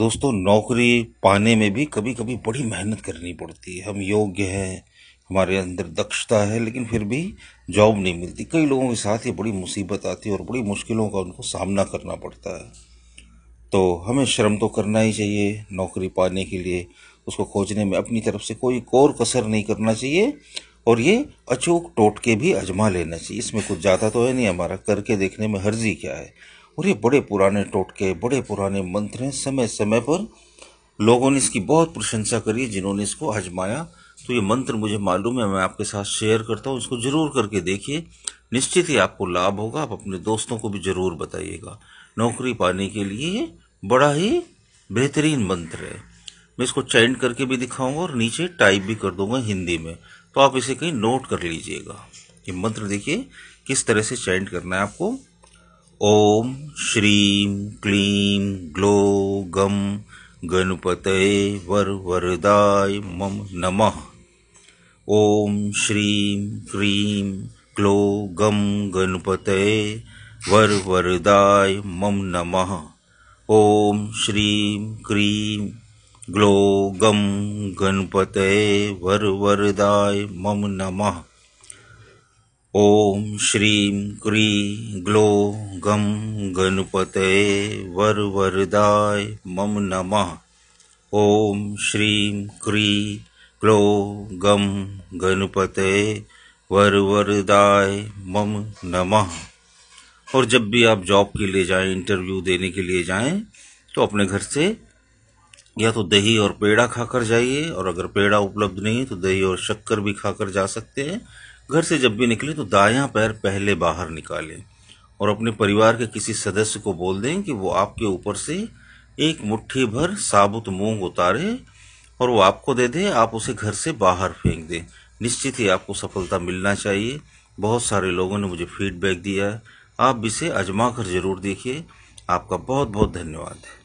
दोस्तों नौकरी पाने में भी कभी कभी बड़ी मेहनत करनी पड़ती है हम योग्य हैं हमारे अंदर दक्षता है लेकिन फिर भी जॉब नहीं मिलती कई लोगों के साथ ये बड़ी मुसीबत आती है और बड़ी मुश्किलों का उनको सामना करना पड़ता है तो हमें श्रम तो करना ही चाहिए नौकरी पाने के लिए उसको खोजने में अपनी तरफ से कोई कोर कसर नहीं करना चाहिए और ये अचूक टोटके भी आजमा लेना चाहिए इसमें कुछ ज़्यादा तो है नहीं हमारा करके देखने में हर्जी क्या है और ये बड़े पुराने टोटके बड़े पुराने मंत्र हैं समय समय पर लोगों ने इसकी बहुत प्रशंसा करी जिन्होंने इसको आजमाया तो ये मंत्र मुझे मालूम है मैं आपके साथ शेयर करता हूँ इसको ज़रूर करके देखिए निश्चित ही आपको लाभ होगा आप अपने दोस्तों को भी ज़रूर बताइएगा नौकरी पाने के लिए बड़ा ही बेहतरीन मंत्र है मैं इसको चैंट करके भी दिखाऊंगा और नीचे टाइप भी कर दूंगा हिंदी में तो आप इसे कहीं नोट कर लीजिएगा ये मंत्र देखिए किस तरह से चैंट करना है आपको ओम श्रीं क्लीं ग्लो गं गणपतये वरवरदाय मम नमः ॐ श्रीं क्रीं ग्लो गं गणपतये वरवरदाय मम नमः ॐ श्रीं क्रीं ग्लो गं गणपतये वरवरदाय मम नमः ॐ श्रीं क्री ग्लो गं गणपतये वरवरदाय मम नमः ॐ श्रीं क्री ग्लो गं गणपतये वरवरदाय मम नमः और जब भी आप जॉब के लिए जाएं इंटरव्यू देने के लिए जाएं तो अपने घर से या तो दही और पेड़ा खाकर जाइए और अगर पेड़ा उपलब्ध नहीं है तो दही और शक्कर भी खाकर जा सकते हैं घर से जब भी निकले तो दायां पैर पहले बाहर निकालें और अपने परिवार के किसी सदस्य को बोल दें कि वो आपके ऊपर से एक मुट्ठी भर साबुत मूंग उतारे और वो आपको दे दे आप उसे घर से बाहर फेंक दें निश्चित ही आपको सफलता मिलना चाहिए बहुत सारे लोगों ने मुझे फीडबैक दिया है आप इसे आजमा कर ज़रूर देखिए आपका बहुत बहुत धन्यवाद है